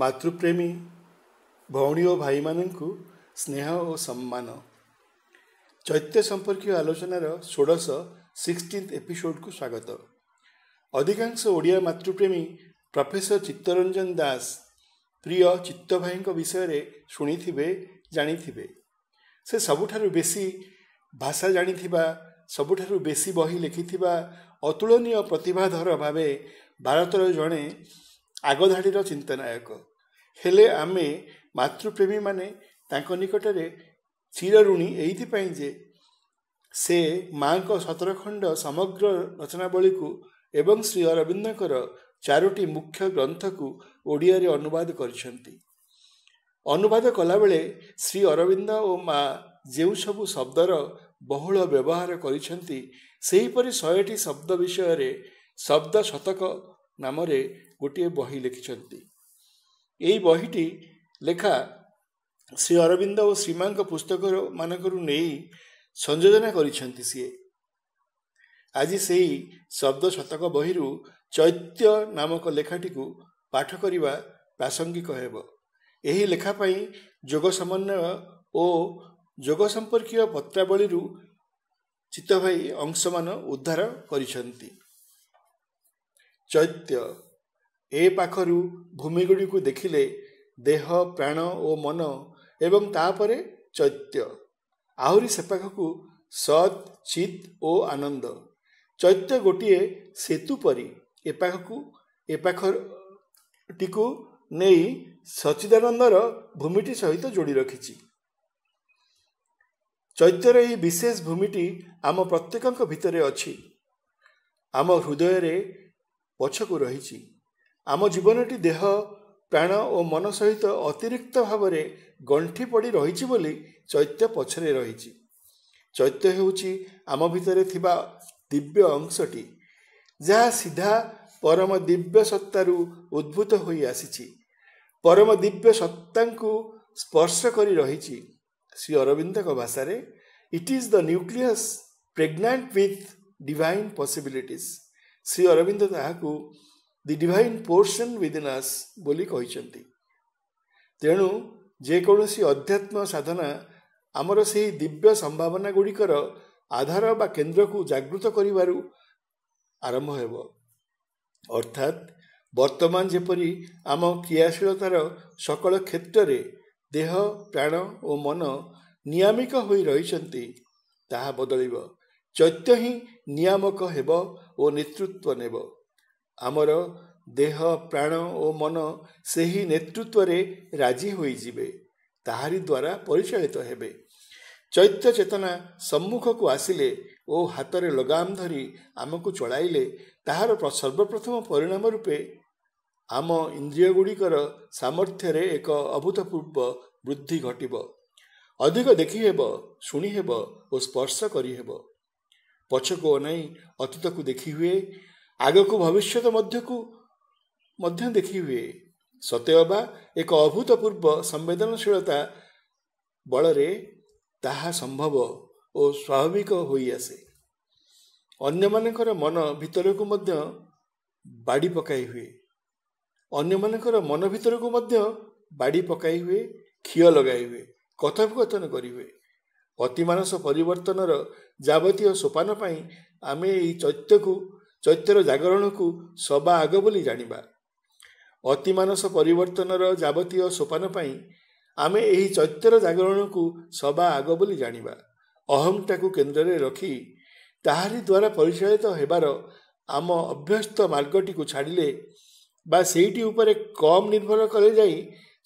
ମାତୃପ୍ରେମୀ ଭଉଣୀ ଓ ଭାଇମାନଙ୍କୁ ସ୍ନେହ ଓ ସମ୍ମାନ ଚୈତ୍ୟ ସମ୍ପର୍କୀୟ ଆଲୋଚନାର ଷୋଡ଼ଶ ସିକ୍ସଟିନ୍ଥ ଏପିସୋଡ଼କୁ ସ୍ୱାଗତ ଅଧିକାଂଶ ଓଡ଼ିଆ ମାତୃପ୍ରେମୀ ପ୍ରଫେସର ଚିତ୍ତରଞ୍ଜନ ଦାସ ପ୍ରିୟ ଚିତ୍ତ ଭାଇଙ୍କ ବିଷୟରେ ଶୁଣିଥିବେ ଜାଣିଥିବେ ସେ ସବୁଠାରୁ ବେଶୀ ଭାଷା ଜାଣିଥିବା ସବୁଠାରୁ ବେଶୀ ବହି ଲେଖିଥିବା ଅତୁଳନୀୟ ପ୍ରତିଭାଧର ଭାବେ ଭାରତର ଜଣେ ଆଗଧାଡ଼ିର ଚିନ୍ତାନାୟକ ହେଲେ ଆମେ ମାତୃପ୍ରେମୀମାନେ ତାଙ୍କ ନିକଟରେ ଚିର ଋଣୀ ଏଇଥିପାଇଁ ଯେ ସେ ମାଙ୍କ ସତରଖଣ୍ଡ ସମଗ୍ର ରଚନାବଳୀକୁ ଏବଂ ଶ୍ରୀ ଅରବିନ୍ଦଙ୍କର ଚାରୋଟି ମୁଖ୍ୟ ଗ୍ରନ୍ଥକୁ ଓଡ଼ିଆରେ ଅନୁବାଦ କରିଛନ୍ତି ଅନୁବାଦ କଲାବେଳେ ଶ୍ରୀ ଅରବିନ୍ଦ ଓ ମା ଯେଉଁସବୁ ଶବ୍ଦର ବହୁଳ ବ୍ୟବହାର କରିଛନ୍ତି ସେହିପରି ଶହେଟି ଶବ୍ଦ ବିଷୟରେ ଶବ୍ଦ ଶତକ ନାମରେ ଗୋଟିଏ ବହି ଲେଖିଛନ୍ତି ଏହି ବହିଟି ଲେଖା ଶ୍ରୀ ଅରବିନ୍ଦ ଓ ଶ୍ରୀମାଙ୍କ ପୁସ୍ତକ ମାନଙ୍କରୁ ନେଇ ସଂଯୋଜନା କରିଛନ୍ତି ସିଏ ଆଜି ସେହି ଶବ୍ଦ ଶତକ ବହିରୁ ଚୈତ୍ୟ ନାମକ ଲେଖାଟିକୁ ପାଠ କରିବା ପ୍ରାସଙ୍ଗିକ ହେବ ଏହି ଲେଖା ପାଇଁ ଯୋଗ ସମନ୍ୱୟ ଓ ଯୋଗ ସମ୍ପର୍କୀୟ ପତ୍ରାବଳୀରୁ ଚିତ୍ତଭାଇ ଅଂଶମାନ ଉଦ୍ଧାର କରିଛନ୍ତି ଚୈତ୍ୟ ଏ ପାଖରୁ ଭୂମିଗୁଡ଼ିକୁ ଦେଖିଲେ ଦେହ ପ୍ରାଣ ଓ ମନ ଏବଂ ତାପରେ ଚୈତ୍ୟ ଆହୁରି ସେ ପାଖକୁ ସତ୍ ଚିତ୍ ଓ ଆନନ୍ଦ ଚୈତ୍ୟ ଗୋଟିଏ ସେତୁ ପରି ଏ ପାଖକୁ ଏ ପାଖଟିକୁ ନେଇ ସଚିଦାନନ୍ଦର ଭୂମିଟି ସହିତ ଯୋଡ଼ି ରଖିଛି ଚୈତ୍ୟର ଏହି ବିଶେଷ ଭୂମିଟି ଆମ ପ୍ରତ୍ୟେକଙ୍କ ଭିତରେ ଅଛି ଆମ ହୃଦୟରେ ପଛକୁ ରହିଛି ଆମ ଜୀବନଟି ଦେହ ପ୍ରାଣ ଓ ମନ ସହିତ ଅତିରିକ୍ତ ଭାବରେ ଗଣ୍ଠି ପଡ଼ି ରହିଛି ବୋଲି ଚୈତ୍ୟ ପଛରେ ରହିଛି ଚୈତ୍ୟ ହେଉଛି ଆମ ଭିତରେ ଥିବା ଦିବ୍ୟ ଅଂଶଟି ଯାହା ସିଧା ପରମ ଦିବ୍ୟ ସତ୍ତାରୁ ଉଦ୍ଭୁତ ହୋଇ ଆସିଛି ପରମ ଦିବ୍ୟ ସତ୍ତାଙ୍କୁ ସ୍ପର୍ଶ କରି ରହିଛି ଶ୍ରୀ ଅରବିନ୍ଦଙ୍କ ଭାଷାରେ it is the nucleus pregnant with divine possibilities Shri Aurobindo ତାହାକୁ ଦି ଡିଭାଇନ୍ ପୋର୍ସନ୍ ୱିଦିନ୍ ଆସ୍ ବୋଲି କହିଛନ୍ତି ତେଣୁ ଯେକୌଣସି ଅଧ୍ୟାତ୍ମ ସାଧନା ଆମର ସେହି ଦିବ୍ୟ ସମ୍ଭାବନା ଗୁଡ଼ିକର ଆଧାର ବା କେନ୍ଦ୍ରକୁ ଜାଗୃତ କରିବାରୁ ଆରମ୍ଭ ହେବ ଅର୍ଥାତ୍ ବର୍ତ୍ତମାନ ଯେପରି ଆମ କ୍ରିୟାଶୀଳତାର ସକଳ କ୍ଷେତ୍ରରେ ଦେହ ପ୍ରାଣ ଓ ମନ ନିୟାମିକ ହୋଇ ରହିଛନ୍ତି ତାହା ବଦଳିବ ଚୈତ୍ୟ ହିଁ ନିୟାମକ ହେବ ଓ ନେତୃତ୍ୱ ନେବ ଆମର ଦେହ ପ୍ରାଣ ଓ ମନ ସେହି ନେତୃତ୍ୱରେ ରାଜି ହୋଇଯିବେ ତାହାରି ଦ୍ୱାରା ପରିଚାଳିତ ହେବେ ଚୈତ୍ୟ ଚେତନା ସମ୍ମୁଖକୁ ଆସିଲେ ଓ ହାତରେ ଲଗାମ ଧରି ଆମକୁ ଚଳାଇଲେ ତାହାର ସର୍ବପ୍ରଥମ ପରିଣାମ ରୂପେ ଆମ ଇନ୍ଦ୍ରିୟଗୁଡ଼ିକର ସାମର୍ଥ୍ୟରେ ଏକ ଅଭୂତପୂର୍ବ ବୃଦ୍ଧି ଘଟିବ ଅଧିକ ଦେଖିହେବ ଶୁଣିହେବ ଓ ସ୍ପର୍ଶ କରିହେବ ପଛକୁ ଅନାଇ ଅତୀତକୁ ଦେଖିହୁଏ ଆଗକୁ ଭବିଷ୍ୟତ ମଧ୍ୟକୁ ମଧ୍ୟ ଦେଖିହୁଏ ସତେ ଅବା ଏକ ଅଭୂତପୂର୍ବ ସମ୍ବେଦନଶୀଳତା ବଳରେ ତାହା ସମ୍ଭବ ଓ ସ୍ୱାଭାବିକ ହୋଇଆସେ ଅନ୍ୟମାନଙ୍କର ମନ ଭିତରକୁ ମଧ୍ୟ ବାଡ଼ି ପକାଇ ହୁଏ ଅନ୍ୟମାନଙ୍କର ମନ ଭିତରକୁ ମଧ୍ୟ ବାଡ଼ି ପକାଇ ହୁଏ କ୍ଷୀୟ ଲଗାଇ ହୁଏ କଥୋପକଥନ କରିହୁଏ ଅତିମାନସ ପରିବର୍ତ୍ତନର ଯାବତୀୟ ସୋପାନ ପାଇଁ ଆମେ ଏହି ଚୈତ୍ୟକୁ ଚୈତ୍ୟର ଜାଗରଣକୁ ସବା ଆଗ ବୋଲି ଜାଣିବା ଅତିମାନସ ପରିବର୍ତ୍ତନର ଯାବତୀୟ ସୋପାନ ପାଇଁ ଆମେ ଏହି ଚୈତ୍ୟର ଜାଗରଣକୁ ସବା ଆଗ ବୋଲି ଜାଣିବା ଅହମ୍ଟାକୁ କେନ୍ଦ୍ରରେ ରଖି ତାହାରି ଦ୍ୱାରା ପରିଚାଳିତ ହେବାର ଆମ ଅଭ୍ୟସ୍ତ ମାର୍ଗଟିକୁ ଛାଡ଼ିଲେ ବା ସେଇଟି ଉପରେ କମ୍ ନିର୍ଭର କଲେ ଯାଇ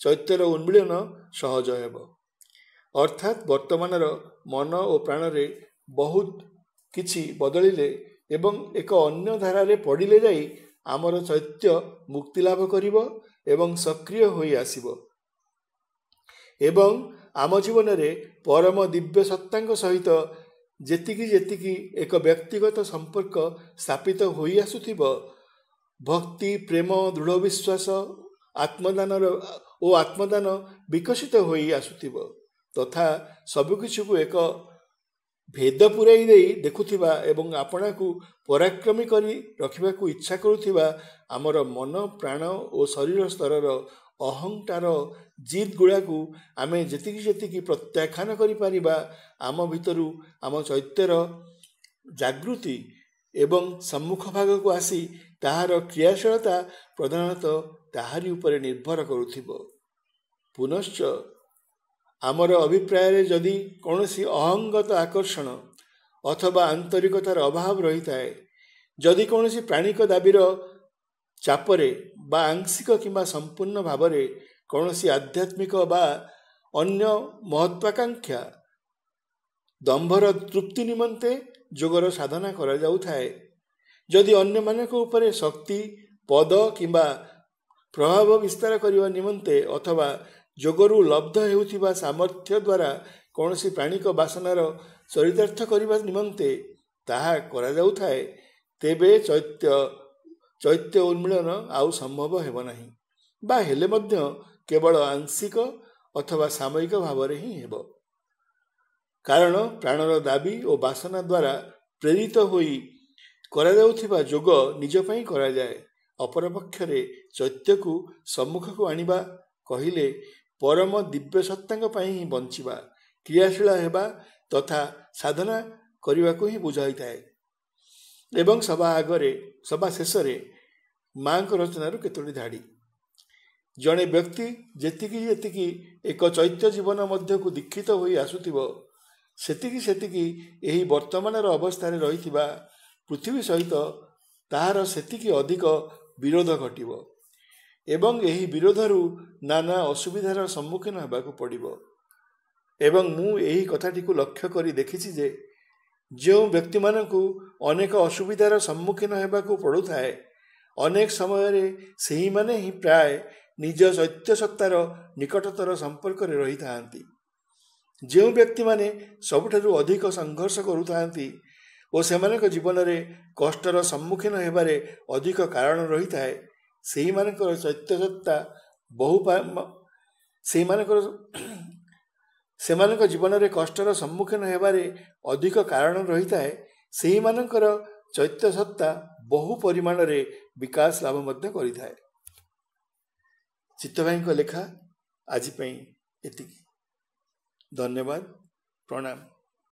ଚୈତ୍ୟର ଉନ୍ମିଳନ ସହଜ ହେବ ଅର୍ଥାତ୍ ବର୍ତ୍ତମାନର ମନ ଓ ପ୍ରାଣରେ ବହୁତ କିଛି ବଦଳିଲେ ଏବଂ ଏକ ଅନ୍ୟ ଧାରାରେ ପଡ଼ିଲେ ଯାଇ ଆମର ଚୈତ୍ୟ ମୁକ୍ତିଲାଭ କରିବ ଏବଂ ସକ୍ରିୟ ହୋଇ ଆସିବ ଏବଂ ଆମ ଜୀବନରେ ପରମ ଦିବ୍ୟ ସତ୍ତାଙ୍କ ସହିତ ଯେତିକି ଯେତିକି ଏକ ବ୍ୟକ୍ତିଗତ ସମ୍ପର୍କ ସ୍ଥାପିତ ହୋଇ ଆସୁଥିବ ଭକ୍ତି ପ୍ରେମ ଦୃଢ଼ ବିଶ୍ୱାସ ଆତ୍ମଦାନର ଓ ଆତ୍ମଦାନ ବିକଶିତ ହୋଇ ଆସୁଥିବ ତଥା ସବୁକିଛିକୁ ଏକ ଭେଦ ପୁରାଇ ଦେଇ ଦେଖୁଥିବା ଏବଂ ଆପଣାକୁ ପରାକ୍ରମୀ କରି ରଖିବାକୁ ଇଚ୍ଛା କରୁଥିବା ଆମର ମନ ପ୍ରାଣ ଓ ଶରୀର ସ୍ତରର ଅହଂଟାର ଜିଦ୍ ଗୁଡ଼ାକୁ ଆମେ ଯେତିକି ଯେତିକି ପ୍ରତ୍ୟାଖ୍ୟାନ କରିପାରିବା ଆମ ଭିତରୁ ଆମ ଚୈତ୍ୟର ଜାଗୃତି ଏବଂ ସମ୍ମୁଖ ଭାଗକୁ ଆସି ତାହାର କ୍ରିୟାଶୀଳତା ପ୍ରଧାନତଃ ତାହାରି ଉପରେ ନିର୍ଭର କରୁଥିବ ପୁନଶ୍ଚ ଆମର ଅଭିପ୍ରାୟରେ ଯଦି କୌଣସି ଅହଙ୍ଗତ ଆକର୍ଷଣ ଅଥବା ଆନ୍ତରିକତାର ଅଭାବ ରହିଥାଏ ଯଦି କୌଣସି ପ୍ରାଣିକ ଦାବିର ଚାପରେ ବା ଆଂଶିକ କିମ୍ବା ସମ୍ପୂର୍ଣ୍ଣ ଭାବରେ କୌଣସି ଆଧ୍ୟାତ୍ମିକ ବା ଅନ୍ୟ ମହତ୍ଵାକାଂକ୍ଷା ଦମ୍ଭର ତୃପ୍ତି ନିମନ୍ତେ ଯୋଗର ସାଧନା କରାଯାଉଥାଏ ଯଦି ଅନ୍ୟମାନଙ୍କ ଉପରେ ଶକ୍ତି ପଦ କିମ୍ବା ପ୍ରଭାବ ବିସ୍ତାର କରିବା ନିମନ୍ତେ ଅଥବା ଯୋଗରୁ ଲବ୍ଧ ହେଉଥିବା ସାମର୍ଥ୍ୟ ଦ୍ୱାରା କୌଣସି ପ୍ରାଣୀଙ୍କ ବାସନାର ଚରିତାର୍ଥ କରିବା ନିମନ୍ତେ ତାହା କରାଯାଉଥାଏ ତେବେ ଚୈତ୍ୟ ଚୈତ୍ୟ ଉନ୍ମିଳନ ଆଉ ସମ୍ଭବ ହେବ ନାହିଁ ବା ହେଲେ ମଧ୍ୟ କେବଳ ଆଂଶିକ ଅଥବା ସାମୟିକ ଭାବରେ ହିଁ ହେବ କାରଣ ପ୍ରାଣର ଦାବି ଓ ବାସନା ଦ୍ୱାରା ପ୍ରେରିତ ହୋଇ କରାଯାଉଥିବା ଯୋଗ ନିଜ ପାଇଁ କରାଯାଏ ଅପରପକ୍ଷରେ ଚୈତ୍ୟକୁ ସମ୍ମୁଖକୁ ଆଣିବା କହିଲେ ପରମ ଦିବ୍ୟ ସତ୍ତାଙ୍କ ପାଇଁ ହିଁ ବଞ୍ଚିବା କ୍ରିୟାଶୀଳ ହେବା ତଥା ସାଧନା କରିବାକୁ ହିଁ ବୁଝାଇଥାଏ ଏବଂ ସଭା ଆଗରେ ସଭା ଶେଷରେ ମାଆଙ୍କ ରଚନାରୁ କେତୋଟି ଧାଡ଼ି ଜଣେ ବ୍ୟକ୍ତି ଯେତିକି ଯେତିକି ଏକ ଚୈତ୍ୟ ଜୀବନ ମଧ୍ୟକୁ ଦୀକ୍ଷିତ ହୋଇ ଆସୁଥିବ ସେତିକି ସେତିକି ଏହି ବର୍ତ୍ତମାନର ଅବସ୍ଥାରେ ରହିଥିବା ପୃଥିବୀ ସହିତ ତାହାର ସେତିକି ଅଧିକ ବିରୋଧ ଘଟିବ ଏବଂ ଏହି ବିରୋଧରୁ ନାନା ଅସୁବିଧାର ସମ୍ମୁଖୀନ ହେବାକୁ ପଡ଼ିବ ଏବଂ ମୁଁ ଏହି କଥାଟିକୁ ଲକ୍ଷ୍ୟ କରି ଦେଖିଛି ଯେ ଯେଉଁ ବ୍ୟକ୍ତିମାନଙ୍କୁ ଅନେକ ଅସୁବିଧାର ସମ୍ମୁଖୀନ ହେବାକୁ ପଡ଼ୁଥାଏ ଅନେକ ସମୟରେ ସେହିମାନେ ହିଁ ପ୍ରାୟ ନିଜ ଚୈତ୍ୟସତ୍ତାର ନିକଟତର ସମ୍ପର୍କରେ ରହିଥାନ୍ତି ଯେଉଁ ବ୍ୟକ୍ତିମାନେ ସବୁଠାରୁ ଅଧିକ ସଂଘର୍ଷ କରୁଥାନ୍ତି ଓ ସେମାନଙ୍କ ଜୀବନରେ କଷ୍ଟର ସମ୍ମୁଖୀନ ହେବାରେ ଅଧିକ କାରଣ ରହିଥାଏ ସେହିମାନଙ୍କର ଚୈତ୍ୟସତ୍ତା ବହୁ ସେହିମାନଙ୍କର ସେମାନଙ୍କ ଜୀବନରେ କଷ୍ଟର ସମ୍ମୁଖୀନ ହେବାରେ ଅଧିକ କାରଣ ରହିଥାଏ ସେହିମାନଙ୍କର ଚୈତ୍ୟସତ୍ତା ବହୁ ପରିମାଣରେ ବିକାଶ ଲାଭ ମଧ୍ୟ କରିଥାଏ ଚିତ୍ତଭାଇଙ୍କ ଲେଖା ଆଜି ପାଇଁ ଏତିକି ଧନ୍ୟବାଦ ପ୍ରଣାମ